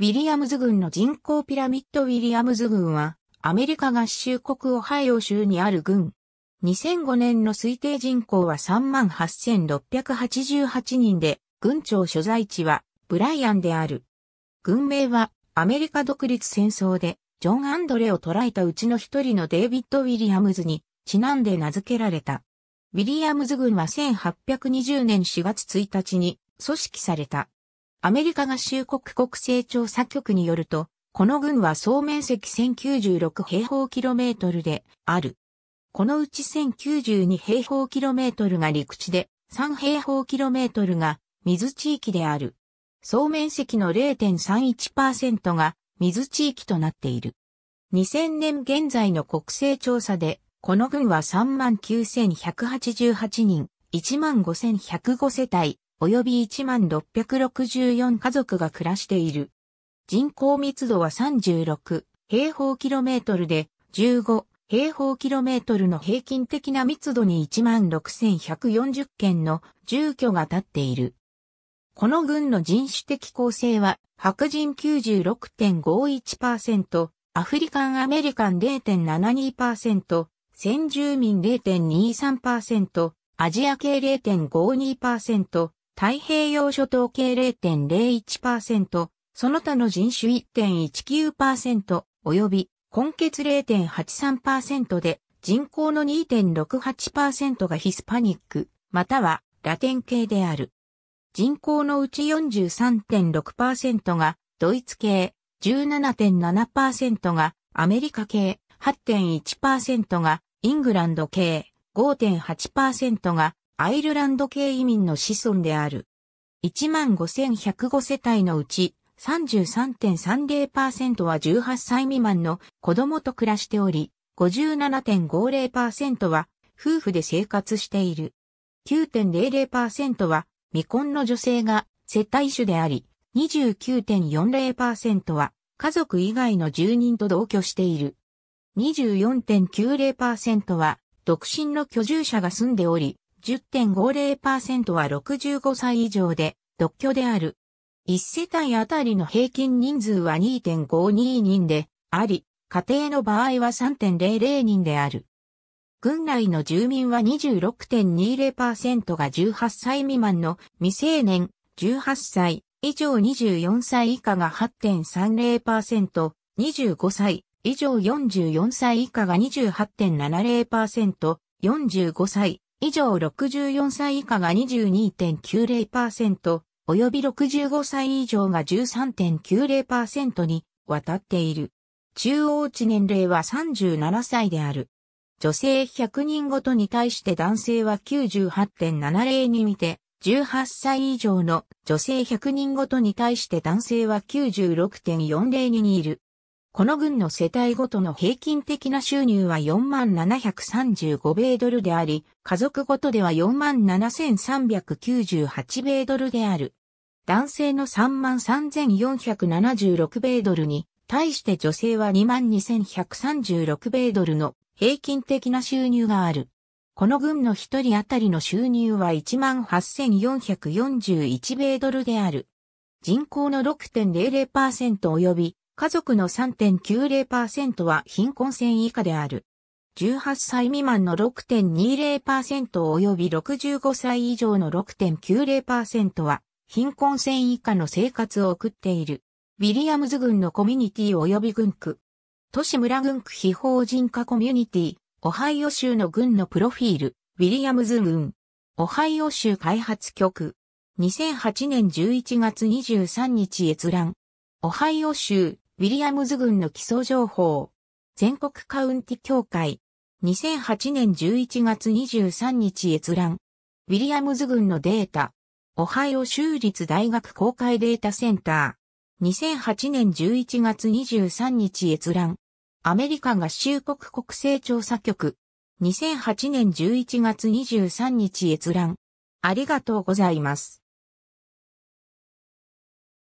ウィリアムズ軍の人口ピラミッドウィリアムズ軍は、アメリカ合衆国オハイオ州にある軍。2005年の推定人口は38,688人で、軍庁所在地はブライアンである。軍名はアメリカ独立戦争でジョン・アンドレを捕らえたうちの一人のデイビッド・ウィリアムズにちなんで名付けられた。ウィリアムズ軍は1820年4月1日に組織された。アメリカ合衆国国勢調査局によると、この郡は総面積1096平方キロメートルである。このうち1092平方キロメートルが陸地で、3平方キロメートルが水地域である。総面積の0.31%が水地域となっている。2000年現在の国勢調査で、この郡は39,188人、15,105世帯、及び1664家族が暮らしている。人口密度は36平方キロメートルで15平方キロメートルの平均的な密度に16,140件の住居が建っている。この軍の人種的構成は白人96.51%、アフリカンアメリカン0.72%、先住民0.23%、アジア系0.52%、太平洋諸島系0.01%、その他の人種1.19%、及び、根血0.83%で、人口の2.68%がヒスパニック、またはラテン系である。人口のうち43.6%がドイツ系、17.7%がアメリカ系、8.1%がイングランド系、5.8%がアイルランド系移民の子孫である。15,105世帯のうち33.30%は18歳未満の子供と暮らしており、57.50%は夫婦で生活している。9.00%は未婚の女性が接待主であり、29.40%は家族以外の住人と同居している。24.90%は独身の居住者が住んでおり、10.50%は65歳以上で、独居である。1世帯あたりの平均人数は2.52人であり、家庭の場合は3.00人である。郡内の住民は26.20%が18歳未満の未成年、18歳以上24歳以下が8.30%、25歳以上44歳以下が28.70%、45歳以上64歳以下が22.90%、及び65歳以上が13.90%に渡っている。中央値年齢は37歳である。女性100人ごとに対して男性は98.70に見て、18歳以上の女性100人ごとに対して男性は96.40にいる。この軍の世帯ごとの平均的な収入は4735米ドルであり、家族ごとでは47398米ドルである。男性の33476米ドルに、対して女性は22136米ドルの平均的な収入がある。この軍の一人当たりの収入は18441米ドルである。人口の6.00%及び家族の3.90%は貧困線以下である。18歳未満の6.20%及び65歳以上の6.90%は貧困線以下の生活を送っている。ウィリアムズ郡のコミュニティ及び郡区。都市村郡区非法人化コミュニティ、オハイオ州の郡のプロフィール、ウィリアムズ郡。オハイオ州開発局。2008年11月23日閲覧。オハイオ州ウィリアムズ軍の基礎情報。全国カウンティ協会。2008年11月23日閲覧。ウィリアムズ軍のデータ。オハイオ州立大学公開データセンター。2008年11月23日閲覧。アメリカ合衆国国勢調査局。2008年11月23日閲覧。ありがとうございます。